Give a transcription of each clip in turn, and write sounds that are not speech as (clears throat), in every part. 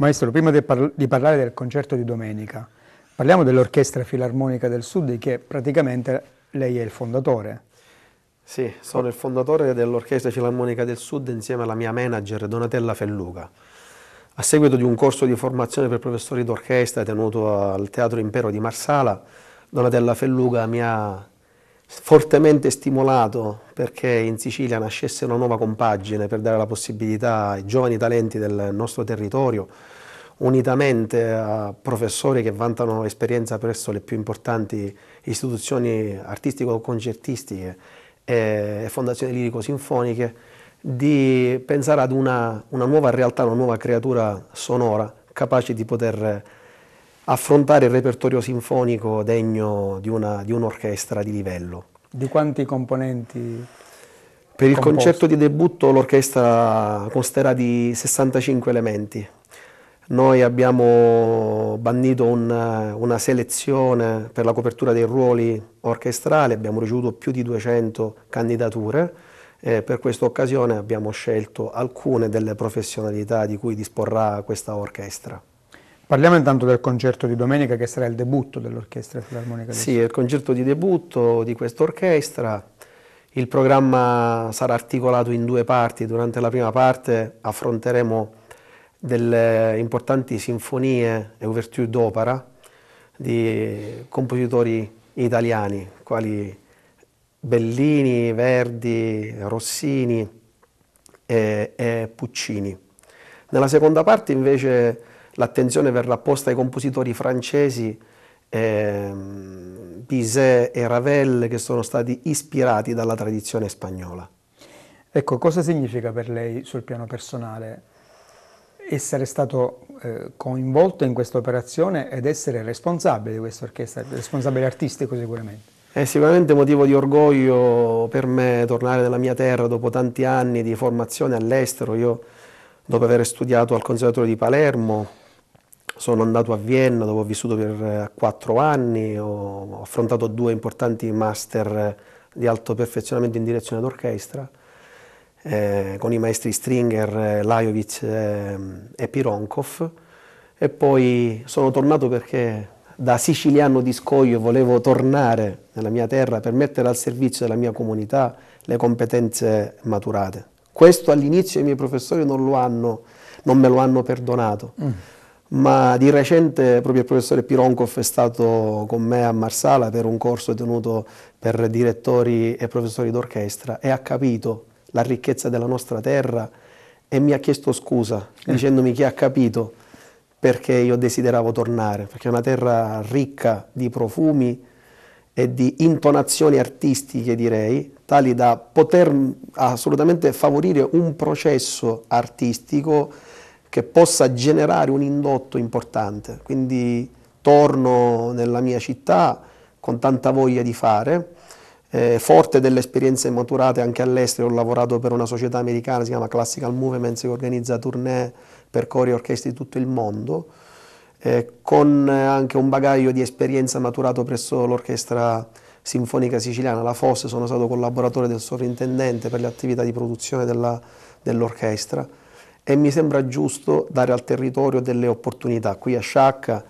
Maestro, prima di, parl- di, parlare del concerto di domenica, parliamo dell'Orchestra Filarmonica del Sud, di che praticamente lei è il fondatore. Sì, sono il fondatore dell'Orchestra Filarmonica del Sud insieme alla mia manager Donatella Felluca. A seguito di un corso di formazione per professori d'orchestra tenuto al Teatro Impero di Marsala, Donatella Felluca mi ha fortemente stimolato perché in Sicilia nascesse una nuova compagine per dare la possibilità ai giovani talenti del nostro territorio unitamente a professori che vantano esperienza presso le più importanti istituzioni artistico-concertistiche e fondazioni lirico-sinfoniche, di pensare ad una, una, nuova realtà, una nuova creatura sonora capace di poter affrontare il repertorio sinfonico degno di, un'orchestra di, un di livello. Di quanti componenti? Per il composto? concerto di debutto l'orchestra consterà di 65 elementi, noi abbiamo bandito una, una selezione per la copertura dei ruoli orchestrali, abbiamo ricevuto più di 200 candidature. E per questa occasione abbiamo scelto alcune delle professionalità di cui disporrà questa orchestra. Parliamo intanto del concerto di domenica che sarà il debutto dell'Orchestra Filarmonica. Sì, è il concerto di debutto di questa orchestra. Il programma sarà articolato in due parti. Durante la prima parte affronteremo delle importanti sinfonie e ouverture d'opera di compositori italiani, quali Bellini, Verdi, Rossini e, e Puccini. Nella seconda parte invece l'attenzione verrà posta ai compositori francesi eh, Bizet e Ravel che sono stati ispirati dalla tradizione spagnola. Ecco, cosa significa per lei sul piano personale essere stato eh, coinvolto in questa operazione ed essere responsabile di questa orchestra, responsabile artistico sicuramente. È sicuramente motivo di orgoglio per me tornare nella mia terra dopo tanti anni di formazione all'estero. Io, dopo aver studiato al Conservatorio di Palermo, sono andato a Vienna dove ho vissuto per eh, quattro anni, ho affrontato due importanti master di alto perfezionamento in direzione d'orchestra eh, con i maestri Stringer, eh, Lajovic eh, e Pironkov e poi sono tornato perché da siciliano di scoglio volevo tornare nella mia terra per mettere al servizio della mia comunità le competenze maturate. Questo all'inizio i miei professori non, lo hanno, non me lo hanno perdonato. Mm ma di recente proprio il professore Pironkov è stato con me a Marsala per un corso tenuto per direttori e professori d'orchestra e ha capito la ricchezza della nostra terra e mi ha chiesto scusa eh. dicendomi che ha capito perché io desideravo tornare, perché è una terra ricca di profumi e di intonazioni artistiche direi, tali da poter assolutamente favorire un processo artistico che possa generare un indotto importante. Quindi torno nella mia città con tanta voglia di fare, eh, forte delle esperienze maturate anche all'estero, ho lavorato per una società americana, si chiama Classical Movements, che organizza tournée per cori e orchestre di tutto il mondo, eh, con eh, anche un bagaglio di esperienza maturato presso l'Orchestra Sinfonica Siciliana, la FOS, sono stato collaboratore del sovrintendente per le attività di produzione dell'orchestra e mi sembra giusto dare al territorio delle opportunità. Qui a Sciacca,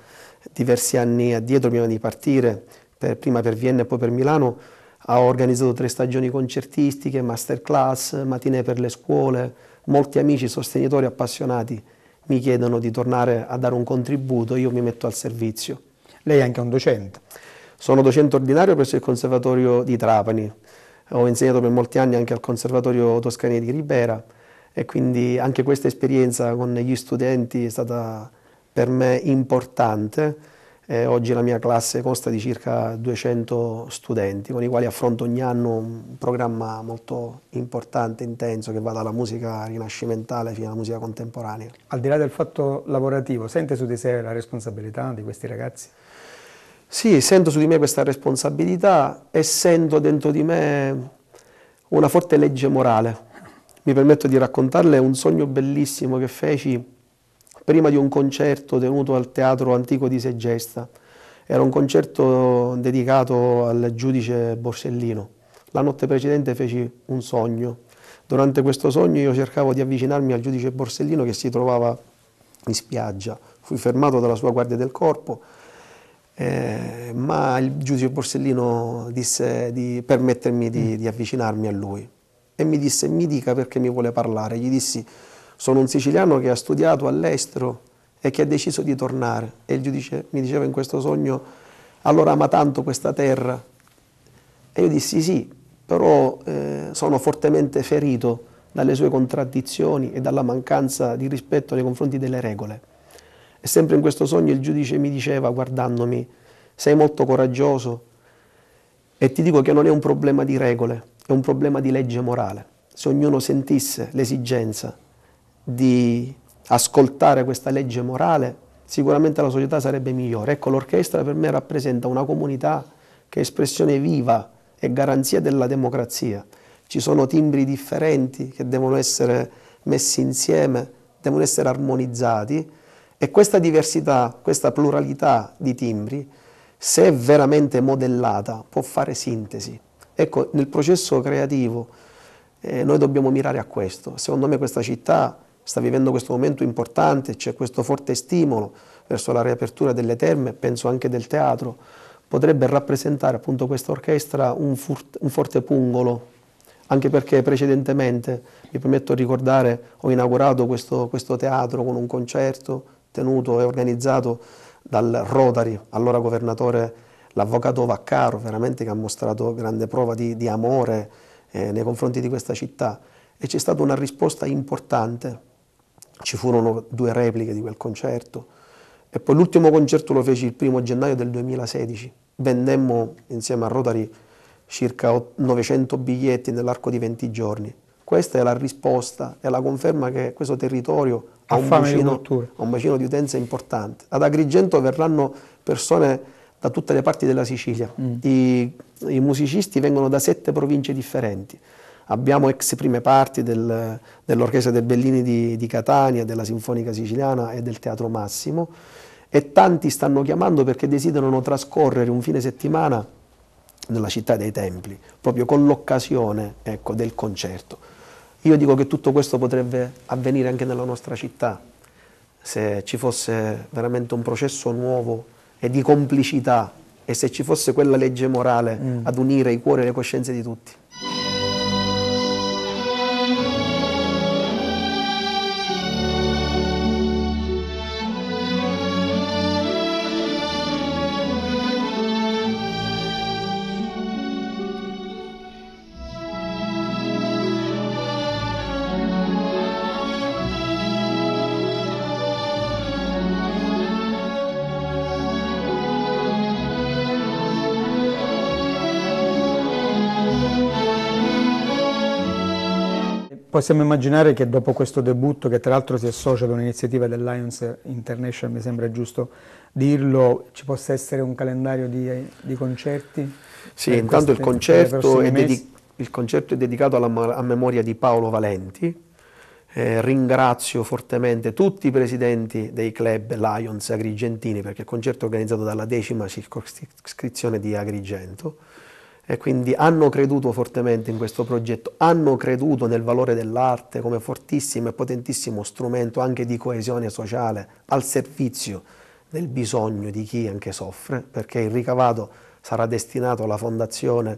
diversi anni addietro, prima di partire, per, prima per Vienna e poi per Milano, ha organizzato tre stagioni concertistiche, masterclass, matinee per le scuole. Molti amici, sostenitori, appassionati mi chiedono di tornare a dare un contributo, io mi metto al servizio. Lei è anche un docente? Sono docente ordinario presso il Conservatorio di Trapani, ho insegnato per molti anni anche al Conservatorio Toscani di Ribera e quindi anche questa esperienza con gli studenti è stata per me importante eh, oggi la mia classe consta di circa 200 studenti con i quali affronto ogni anno un programma molto importante, intenso, che va dalla musica rinascimentale fino alla musica contemporanea. Al di là del fatto lavorativo, sente su di sé la responsabilità di questi ragazzi? Sì, sento su di me questa responsabilità e sento dentro di me una forte legge morale. Mi permetto di raccontarle un sogno bellissimo che feci prima di un concerto tenuto al Teatro Antico di Segesta. Era un concerto dedicato al giudice Borsellino. La notte precedente feci un sogno. Durante questo sogno io cercavo di avvicinarmi al giudice Borsellino che si trovava in spiaggia. Fui fermato dalla sua guardia del corpo, eh, ma il giudice Borsellino disse di permettermi di, di avvicinarmi a lui. E mi disse, mi dica perché mi vuole parlare. Gli dissi, sono un siciliano che ha studiato all'estero e che ha deciso di tornare. E il giudice mi diceva in questo sogno, allora ama tanto questa terra. E io dissi sì, però eh, sono fortemente ferito dalle sue contraddizioni e dalla mancanza di rispetto nei confronti delle regole. E sempre in questo sogno il giudice mi diceva, guardandomi, sei molto coraggioso e ti dico che non è un problema di regole, è un problema di legge morale. Se ognuno sentisse l'esigenza di ascoltare questa legge morale, sicuramente la società sarebbe migliore. Ecco, l'orchestra per me rappresenta una comunità che è espressione viva e garanzia della democrazia. Ci sono timbri differenti che devono essere messi insieme, devono essere armonizzati e questa diversità, questa pluralità di timbri, se veramente modellata, può fare sintesi. Ecco, nel processo creativo eh, noi dobbiamo mirare a questo. Secondo me questa città sta vivendo questo momento importante, c'è questo forte stimolo verso la riapertura delle terme, penso anche del teatro, potrebbe rappresentare appunto questa orchestra un, un forte pungolo anche perché precedentemente, mi permetto di ricordare, ho inaugurato questo, questo, teatro con un concerto tenuto e organizzato dal Rotary, allora governatore, l'avvocato Vaccaro, veramente che ha mostrato grande prova di, di amore eh, nei confronti di questa città e c'è stata una risposta importante ci furono due repliche di quel concerto e poi l'ultimo concerto lo feci il primo gennaio del 2016. Vendemmo insieme a Rotary circa 900 biglietti nell'arco di 20 giorni. Questa è la risposta, è la conferma che questo territorio ha un, bacino, ha un bacino di utenza importante. Ad Agrigento verranno persone da tutte le parti della Sicilia. Mm. I, I musicisti vengono da sette province differenti abbiamo ex prime parti del, dell'Orchestra del Bellini di, di Catania, della Sinfonica Siciliana e del Teatro Massimo e tanti stanno chiamando perché desiderano trascorrere un fine settimana nella città dei templi, proprio con l'occasione ecco, del concerto. Io dico che tutto questo potrebbe avvenire anche nella nostra città, se ci fosse veramente un processo nuovo e di complicità e se ci fosse quella legge morale mm. ad unire i cuori e le coscienze di tutti. Possiamo immaginare che dopo questo debutto, che tra l'altro si associa ad un'iniziativa dell'Lions International, mi sembra giusto dirlo, ci possa essere un calendario di, di concerti? Sì, intanto il, concerto il concerto, è dedicato alla a memoria di Paolo Valenti. Eh, ringrazio fortemente tutti i presidenti dei club Lions Agrigentini perché il concerto è organizzato dalla decima circoscrizione di Agrigento e quindi hanno creduto fortemente in questo progetto, hanno creduto nel valore dell'arte come fortissimo e potentissimo strumento anche di coesione sociale al servizio del bisogno di chi anche soffre, perché il ricavato sarà destinato alla fondazione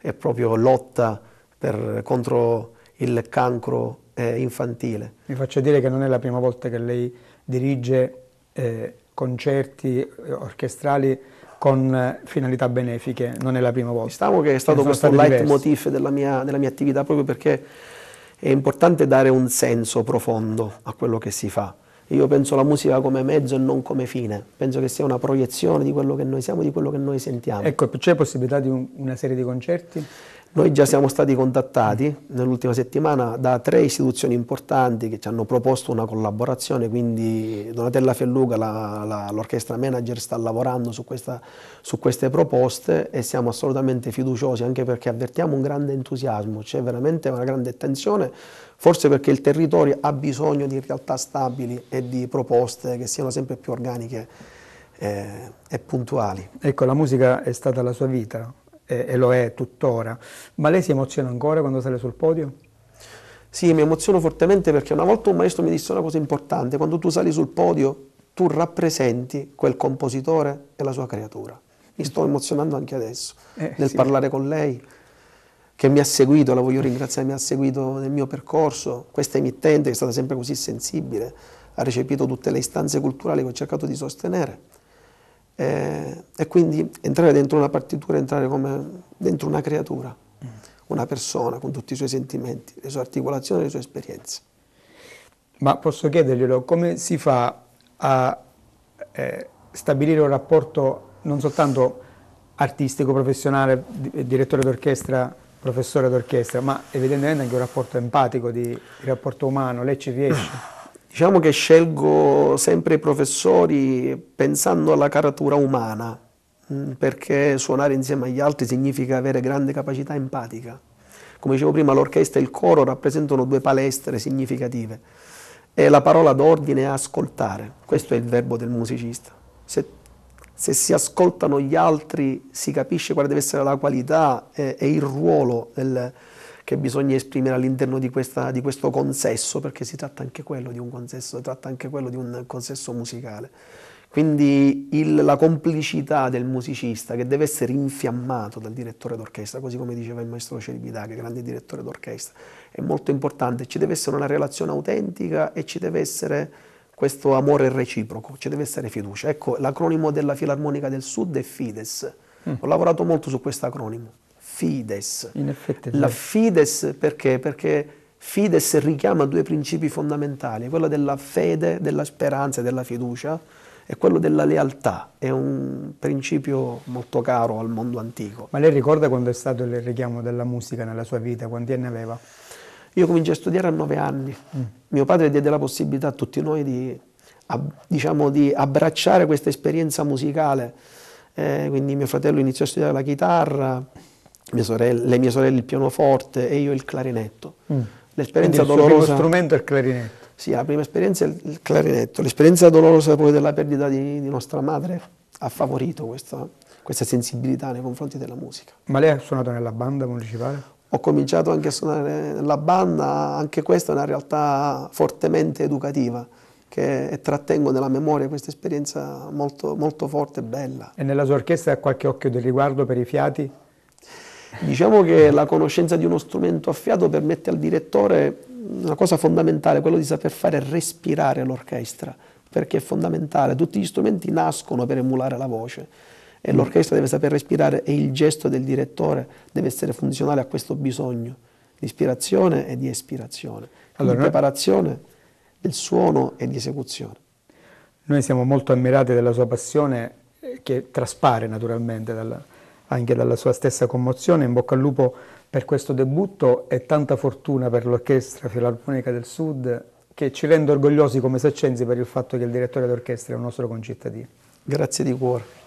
e proprio lotta per, contro il cancro eh, infantile. Mi faccio dire che non è la prima volta che lei dirige eh, concerti eh, orchestrali con eh, finalità benefiche, non è la prima volta. Stavo che è stato che questo leitmotiv della mia, della mia attività proprio perché è importante dare un senso profondo a quello che si fa. Io penso alla musica come mezzo e non come fine, penso che sia una proiezione di quello che noi siamo, di quello che noi sentiamo. Ecco, c'è possibilità di un, una serie di concerti? Noi già siamo stati contattati nell'ultima settimana da tre istituzioni importanti che ci hanno proposto una collaborazione, quindi Donatella Felluca, l'orchestra manager, sta lavorando su, questa, su, queste proposte e siamo assolutamente fiduciosi anche perché avvertiamo un grande entusiasmo, c'è veramente una grande tensione, forse perché il territorio ha bisogno di realtà stabili e di proposte che siano sempre più organiche e, eh, e puntuali. Ecco, la musica è stata la sua vita, e, e lo è tuttora, ma lei si emoziona ancora quando sale sul podio? Sì, mi emoziono fortemente perché una volta un maestro mi disse una cosa importante, quando tu sali sul podio tu rappresenti quel compositore e la sua creatura. Mi sto emozionando anche adesso eh, nel sì. parlare con lei, che mi ha seguito, la voglio ringraziare, mi ha seguito nel mio percorso, questa emittente che è stata sempre così sensibile, ha recepito tutte le istanze culturali che ho cercato di sostenere. Eh, e quindi entrare dentro una partitura, entrare come dentro una creatura, mm. una persona con tutti i suoi sentimenti, le sue articolazioni, le sue esperienze. Ma posso chiederglielo, come si fa a eh, stabilire un rapporto non soltanto artistico, professionale, eh, direttore d'orchestra, professore d'orchestra, ma evidentemente anche un rapporto empatico, di, di rapporto umano, lei ci riesce? (clears throat) Diciamo che scelgo sempre i professori pensando alla caratura umana, mm, perché suonare insieme agli altri significa avere grande capacità empatica. Come dicevo prima, l'orchestra e il coro rappresentano due palestre significative e la parola d'ordine è ascoltare, questo è il verbo del musicista. Se, se si ascoltano gli altri si capisce quale deve essere la qualità e, eh, e il ruolo del musicista che bisogna esprimere all'interno di, di, questo consesso, perché si tratta anche quello di un consesso, si tratta anche quello di un consesso musicale. Quindi il, la complicità del musicista che deve essere infiammato dal direttore d'orchestra, così come diceva il maestro Ceribidà, che è grande direttore d'orchestra, è molto importante. Ci deve essere una relazione autentica e ci deve essere questo amore reciproco, ci deve essere fiducia. Ecco, l'acronimo della Filarmonica del Sud è FIDES. Mm. Ho lavorato molto su questo acronimo. Fides. In effetti, la Fides perché? Perché Fides richiama due principi fondamentali, quello della fede, della speranza e della fiducia e quello della lealtà, è un principio molto caro al mondo antico. Ma lei ricorda quando è stato il richiamo della musica nella sua vita? Quanti anni aveva? Io cominciai a studiare a nove anni. Mm. Mio padre diede la possibilità a tutti noi di, a, diciamo, di abbracciare questa esperienza musicale. Eh, quindi mio fratello iniziò a studiare la chitarra, mie sorelle, le mie sorelle il pianoforte e io il clarinetto. Mm. L'esperienza Quindi dolorosa. Il primo strumento è il clarinetto. Sì, la prima esperienza è il clarinetto. L'esperienza dolorosa poi della perdita di, di nostra madre ha favorito questa, questa, sensibilità nei confronti della musica. Ma lei ha suonato nella banda municipale? Ho cominciato anche a suonare nella banda, anche questa è una realtà fortemente educativa che trattengo nella memoria questa esperienza molto, molto forte e bella. E nella sua orchestra ha qualche occhio di riguardo per i fiati? Diciamo che la conoscenza di uno strumento a fiato permette al direttore una cosa fondamentale, quello di saper fare respirare l'orchestra, perché è fondamentale. Tutti gli strumenti nascono per emulare la voce e mm. l'orchestra deve saper respirare e il gesto del direttore deve essere funzionale a questo bisogno di ispirazione e di espirazione, allora, di preparazione del suono e di esecuzione. Noi siamo molto ammirati della sua passione eh, che traspare naturalmente dalla, anche dalla sua stessa commozione. In bocca al lupo per questo debutto e tanta fortuna per l'Orchestra Filarmonica del Sud che ci rende orgogliosi come saccenzi per il fatto che il direttore d'orchestra è un nostro concittadino. Grazie di cuore.